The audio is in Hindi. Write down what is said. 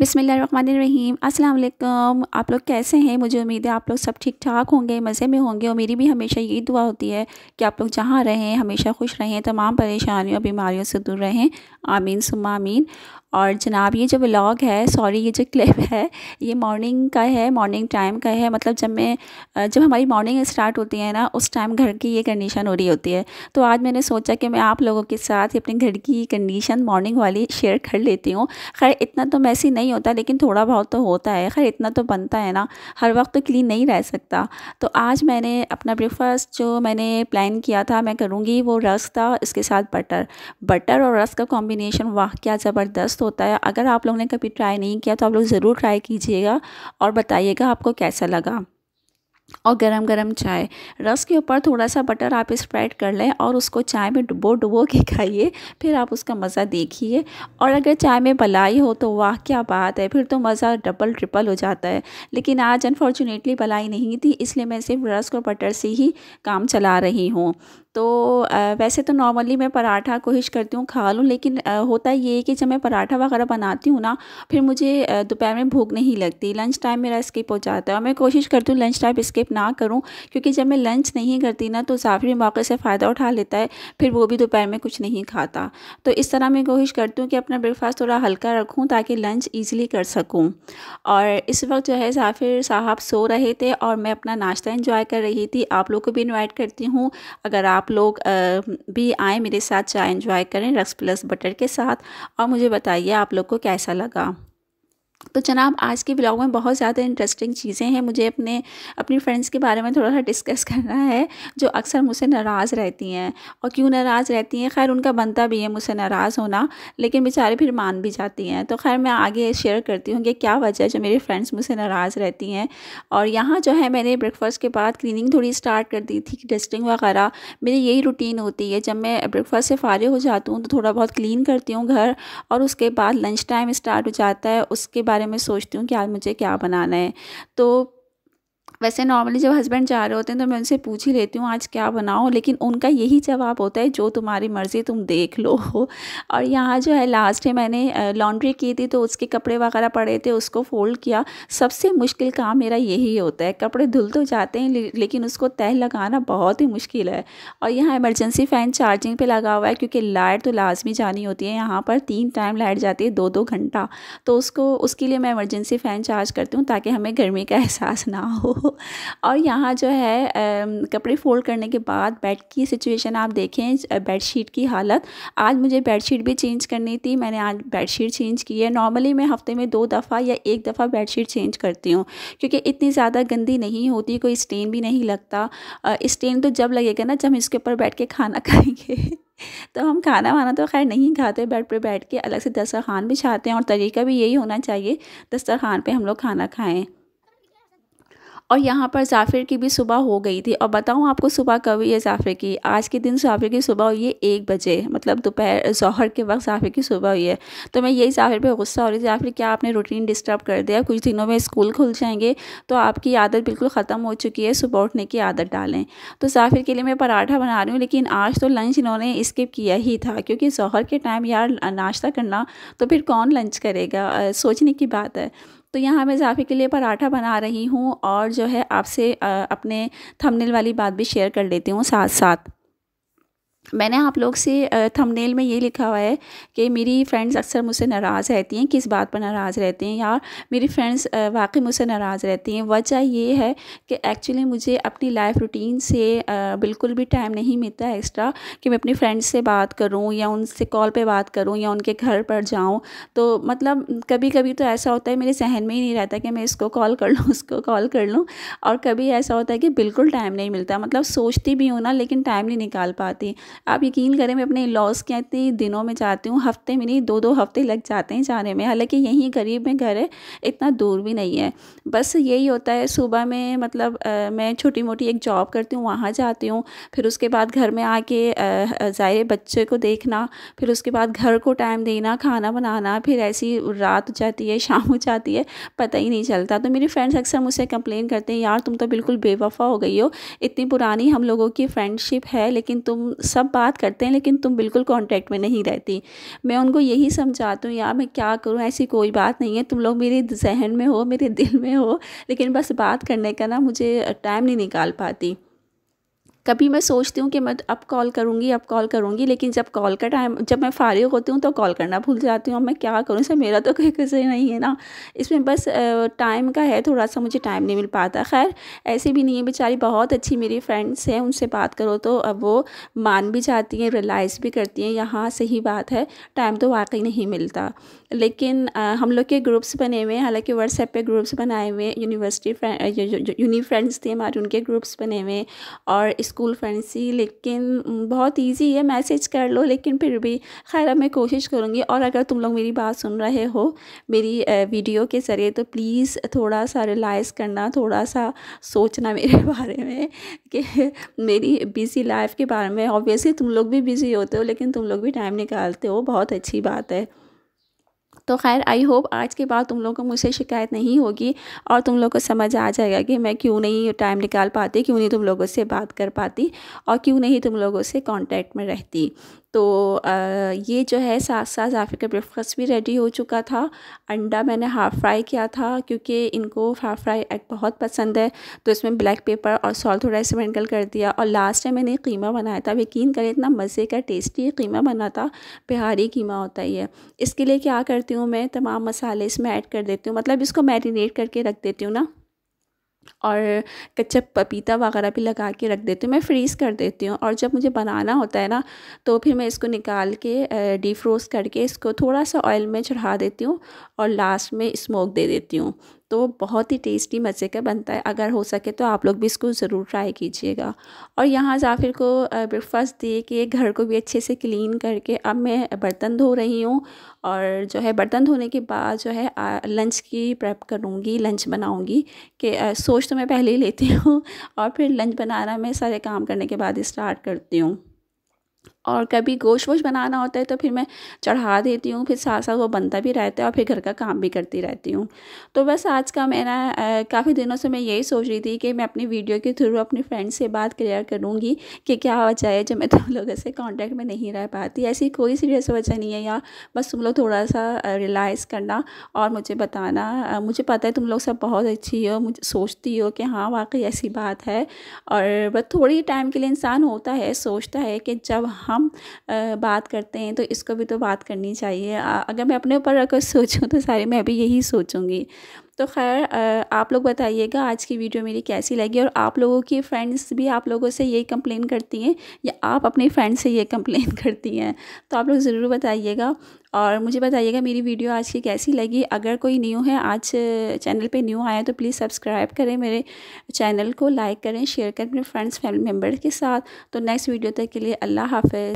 बिसमीम अस्सलाम आप लोग कैसे हैं मुझे उम्मीद है आप लोग सब ठीक ठाक होंगे मज़े में होंगे और मेरी भी हमेशा यही दुआ होती है कि आप लोग जहाँ रहें हमेशा खुश रहें तमाम परेशानियों बीमारियों से दूर रहें आमीन सुमा आमीन और जनाब ये जो व्लॉग है सॉरी ये जो क्लिप है ये मॉर्निंग का है मॉर्निंग टाइम का है मतलब जब मैं जब हमारी मॉर्निंग स्टार्ट होती है ना उस टाइम घर की ये कंडीशन हो रही होती है तो आज मैंने सोचा कि मैं आप लोगों के साथ अपने घर की कंडीशन मॉर्निंग वाली शेयर कर लेती हूँ खैर इतना तो मैसी नहीं होता लेकिन थोड़ा बहुत तो होता है खैर इतना तो बनता है ना हर वक्त तो क्लीन नहीं रह सकता तो आज मैंने अपना ब्रेकफास्ट जो मैंने प्लान किया था मैं करूँगी वो रस था इसके साथ बटर बटर और रस का कॉम्बिनेशन वाह क्या ज़बरदस्त मस्त होता है अगर आप लोगों ने कभी ट्राई नहीं किया तो आप लोग ज़रूर ट्राई कीजिएगा और बताइएगा आपको कैसा लगा और गरम गरम चाय रस के ऊपर थोड़ा सा बटर आप स्प्रेड कर लें और उसको चाय में डुबो डुबो के खाइए फिर आप उसका मज़ा देखिए और अगर चाय में बलाई हो तो वाह क्या बात है फिर तो मज़ा डबल ट्रिपल हो जाता है लेकिन आज अनफॉर्चुनेटली बलाई नहीं थी इसलिए मैं सिर्फ रस और बटर से ही काम चला रही हूँ तो वैसे तो नॉर्मली मैं पराठा कोशिश करती हूँ खा लूँ लेकिन होता ये है कि जब मैं पराठा वगैरह बनाती हूँ ना फिर मुझे दोपहर में भूख नहीं लगती लंच टाइम मेरा स्किप हो जाता है और मैं कोशिश करती हूँ लंच टाइम स्किप ना करूँ क्योंकि जब मैं लंच नहीं करती ना तो साफ़ी मौके से फ़ायदा उठा लेता है फिर वो भी दोपहर में कुछ नहीं खाता तो इस तरह मैं कोशिश करती हूँ कि अपना ब्रेकफास्ट थोड़ा हल्का रखूँ ताकि लंच ईजिली कर सकूँ और इस वक्त जो है साफ़िर साहब सो रहे थे और मैं अपना नाश्ता इन्जॉय कर रही थी आप लोग को भी इन्वाइट करती हूँ अगर आप आप लोग भी आएँ मेरे साथ चाय इन्जॉय करें रक्स प्लस बटर के साथ और मुझे बताइए आप लोग को कैसा लगा तो जनाब आज के ब्लॉग में बहुत ज़्यादा इंटरेस्टिंग चीज़ें हैं मुझे अपने अपनी फ्रेंड्स के बारे में थोड़ा सा डिस्कस करना है जो अक्सर मुझसे नाराज़ रहती हैं और क्यों नाराज़ रहती हैं खैर उनका बनता भी है मुझसे नाराज़ होना लेकिन बेचारे फिर मान भी जाती हैं तो खैर मैं आगे शेयर करती हूँ कि क्या वजह है जो मेरी फ्रेंड्स मुझसे नाराज़ रहती हैं और यहाँ जो है मैंने ब्रेकफास्ट के बाद क्लिनिंग थोड़ी स्टार्ट कर दी थी डस्टिंग वगैरह मेरी यही रूटीन होती है जब मैं ब्रेकफास्ट से फ़ारि हो जाती हूँ तो थोड़ा बहुत क्लीन करती हूँ घर और उसके बाद लंच टाइम स्टार्ट हो जाता है उसके बारे में सोचती हूँ कि आज मुझे क्या बनाना है तो वैसे नॉर्मली जब हस्बैंड जा रहे होते हैं तो मैं उनसे पूछ ही लेती हूँ आज क्या बनाओ लेकिन उनका यही जवाब होता है जो तुम्हारी मर्ज़ी तुम देख लो और यहाँ जो है लास्ट है मैंने लॉन्ड्री की थी तो उसके कपड़े वगैरह पड़े थे उसको फोल्ड किया सबसे मुश्किल काम मेरा यही होता है कपड़े धुल तो जाते हैं लेकिन उसको तह लगाना बहुत ही मुश्किल है और यहाँ इमरजेंसी फ़ैन चार्जिंग पर लगा हुआ है क्योंकि लाइट तो लाजमी जानी होती है यहाँ पर तीन टाइम लाइट जाती है दो दो घंटा तो उसको उसके लिए मैं इमरजेंसी फ़ैन चार्ज करती हूँ ताकि हमें गर्मी का एहसास ना हो और यहाँ जो है कपड़े फोल्ड करने के बाद बेड की सिचुएशन आप देखें बेडशीट की हालत आज मुझे बेडशीट भी चेंज करनी थी मैंने आज बेडशीट चेंज की है नॉर्मली मैं हफ्ते में दो दफ़ा या एक दफ़ा बेडशीट चेंज करती हूँ क्योंकि इतनी ज़्यादा गंदी नहीं होती कोई स्टेन भी नहीं लगता स्टेन तो जब लगेगा ना जब हम इसके ऊपर बैठ के खाना खाएंगे तो हम खाना वाना तो खैर नहीं खाते बेड पर बैठ के अलग से दस्तरखान भी छाते हैं और तरीका भी यही होना चाहिए दस्तरखान पे हम लोग खाना खाएं और यहाँ पर जाफिर की भी सुबह हो गई थी और बताऊँ आपको सुबह कब हुई है जाफिर की आज के दिन जाफिर की सुबह हुई है एक बजे मतलब दोपहर जहर के वक्त जाफिर की सुबह हुई है तो मैं यही जाफिर पर गुस्सा हो रही थी जाफिर क्या आपने रूटीन डिस्टर्ब कर दिया कुछ दिनों में स्कूल खुल जाएंगे तो आपकी आदत बिल्कुल ख़त्म हो चुकी है सुबह उठने की आदत डालें तो जाफिर के लिए मैं पराठा बना रही हूँ लेकिन आज तो लंच इन्होंने स्किप किया ही था क्योंकि जहर के टाइम यार नाश्ता करना तो फिर कौन लंच करेगा सोचने की बात है तो यहाँ मैं जाफे के लिए पराठा बना रही हूँ और जो है आपसे अपने थंबनेल वाली बात भी शेयर कर लेती हूँ साथ साथ मैंने आप लोग से थंबनेल में ये लिखा हुआ है कि मेरी फ्रेंड्स अक्सर मुझसे नाराज़ रहती हैं किस बात पर नाराज़ रहती हैं यार मेरी फ्रेंड्स वाकई मुझसे नाराज़ रहती हैं वजह ये है कि एक्चुअली मुझे अपनी लाइफ रूटीन से बिल्कुल भी टाइम नहीं मिलता एक्स्ट्रा कि मैं अपनी फ्रेंड्स से बात करूँ या उनसे कॉल पर बात करूँ या उनके घर पर जाऊँ तो मतलब कभी कभी तो ऐसा होता है मेरे सहन में ही नहीं रहता कि मैं इसको कॉल कर लूँ उसको कॉल कर लूँ और कभी ऐसा होता है कि बिल्कुल टाइम नहीं मिलता मतलब सोचती भी हूँ ना लेकिन टाइम नहीं निकाल पाती आप यकीन करें मैं अपने लॉस के इतने दिनों में जाती हूँ हफ्ते में नहीं दो दो हफ्ते लग जाते हैं जाने में हालांकि यहीं गरीब में घर है इतना दूर भी नहीं है बस यही होता है सुबह में मतलब आ, मैं छोटी मोटी एक जॉब करती हूँ वहाँ जाती हूँ फिर उसके बाद घर में आके ज़ाहिर बच्चे को देखना फिर उसके बाद घर को टाइम देना खाना बनाना फिर ऐसी रात हो जाती है शाम हो जाती है पता ही नहीं चलता तो मेरी फ्रेंड्स अक्सर मुझसे कंप्लेन करते हैं यार तुम तो बिल्कुल बेवफा हो गई हो इतनी पुरानी हम लोगों की फ्रेंडशिप है लेकिन तुम सब हम बात करते हैं लेकिन तुम बिल्कुल कॉन्टैक्ट में नहीं रहती मैं उनको यही समझाती हूँ यार मैं क्या करूँ ऐसी कोई बात नहीं है तुम लोग मेरे जहन में हो मेरे दिल में हो लेकिन बस बात करने का ना मुझे टाइम नहीं निकाल पाती कभी मैं सोचती हूँ कि मैं अब कॉल करूँगी अब कॉल करूँगी लेकिन जब कॉल का टाइम जब मैं फारिग होती हूँ तो कॉल करना भूल जाती हूँ मैं क्या करूँ इसमें मेरा तो कोई कसर नहीं है ना इसमें बस टाइम का है थोड़ा सा मुझे टाइम नहीं मिल पाता खैर ऐसे भी नहीं है बेचारी बहुत अच्छी मेरी फ्रेंड्स हैं उनसे बात करो तो अब वो मान भी जाती हैं रियलाइज़ भी करती हैं यहाँ सही बात है टाइम तो वाकई नहीं मिलता लेकिन आ, हम लोग के ग्रुप्स बने हुए हैं हालांकि व्हाट्सएप पे ग्रुप्स बनाए हुए यूनिवर्सिटी फ्रेंड यूनी फ्रेंड्स थे हमारे उनके ग्रुप्स बने हुए और इसको स्कूल फ्रेंड्स ही लेकिन बहुत ईजी है मैसेज कर लो लेकिन फिर भी खैर अब मैं कोशिश करूँगी और अगर तुम लोग मेरी बात सुन रहे हो मेरी वीडियो के ज़रिए तो प्लीज़ थोड़ा सा रिलाइज़ करना थोड़ा सा सोचना मेरे बारे में कि मेरी बिज़ी लाइफ के बारे में ऑब्वियसली तुम लोग भी बिज़ी होते हो लेकिन तुम लोग भी टाइम निकालते हो बहुत अच्छी बात है तो खैर आई होप आज के बाद तुम लोग को मुझसे शिकायत नहीं होगी और तुम लोग को समझ आ जाएगा कि मैं क्यों नहीं टाइम निकाल पाती क्यों नहीं तुम लोगों से बात कर पाती और क्यों नहीं तुम लोगों से कॉन्टैक्ट में रहती तो आ, ये जो है साथ साथ जाफिर का ब्रेकफास्ट भी रेडी हो चुका था अंडा मैंने हाफ़ फ्राई किया था क्योंकि इनको हाफ़ फ्राई एग बहुत पसंद है तो इसमें ब्लैक पेपर और सॉल्ट थोड़ा स्प्रिंकल कर दिया और लास्ट टाइम मैंने कीमा बनाया था यकीन करें इतना मज़े का टेस्टी कीमा बना था बिहारी कीमा होता ही है इसके लिए क्या करती हूँ मैं तमाम मसाले इसमें ऐड कर देती हूँ मतलब इसको मैरिनेट करके रख देती हूँ ना और कच्चा पपीता वगैरह भी लगा के रख देती हूँ मैं फ्रीज़ कर देती हूँ और जब मुझे बनाना होता है ना तो फिर मैं इसको निकाल के डीप रोस्ट करके इसको थोड़ा सा ऑयल में चढ़ा देती हूँ और लास्ट में स्मोक दे देती हूँ तो बहुत ही टेस्टी मज़े का बनता है अगर हो सके तो आप लोग भी इसको ज़रूर ट्राई कीजिएगा और यहाँ जाफिर को ब्रेकफास्ट दे के घर को भी अच्छे से क्लीन करके अब मैं बर्तन धो रही हूँ और जो है बर्तन धोने के बाद जो है लंच की प्रेप करूँगी लंच बनाऊँगी कि सोच तो मैं पहले ही लेती हूँ और फिर लंच बनाना मैं सारे काम करने के बाद स्टार्ट करती हूँ और कभी गोश्त वोश बनाना होता है तो फिर मैं चढ़ा देती हूँ फिर साथ साथ वो बनता भी रहता है और फिर घर का काम भी करती रहती हूँ तो बस आज का मेरा काफ़ी दिनों से मैं यही सोच रही थी कि मैं अपनी वीडियो के थ्रू अपनी फ्रेंड से बात क्लियर करूँगी कि क्या वजह है जो मैं तुम लोगों से कॉन्टैक्ट में नहीं रह पाती ऐसी कोई सीरियस वजह नहीं है यार बस तुम लोग थोड़ा सा रिलाइज़ करना और मुझे बताना मुझे पता है तुम लोग सब बहुत अच्छी हो मुझे सोचती हो कि हाँ वाकई ऐसी बात है और बस थोड़ी टाइम के लिए इंसान होता है सोचता है कि जब हम हम बात करते हैं तो इसको भी तो बात करनी चाहिए अगर मैं अपने ऊपर अगर सोचूँ तो सारी मैं भी यही सोचूँगी तो खैर आप लोग बताइएगा आज की वीडियो मेरी कैसी लगी और आप लोगों की फ्रेंड्स भी आप लोगों से यही कंप्लेन करती हैं या आप अपने फ्रेंड से ये कंप्लेन करती हैं तो आप लोग ज़रूर बताइएगा और मुझे बताइएगा मेरी वीडियो आज की कैसी लगी अगर कोई न्यू है आज चैनल पे न्यू आया तो प्लीज़ सब्सक्राइब करें मेरे चैनल को लाइक करें शेयर करें अपने फ्रेंड्स फैमिली मेम्बर के साथ तो नेक्स्ट वीडियो तक के लिए अल्लाह हाफ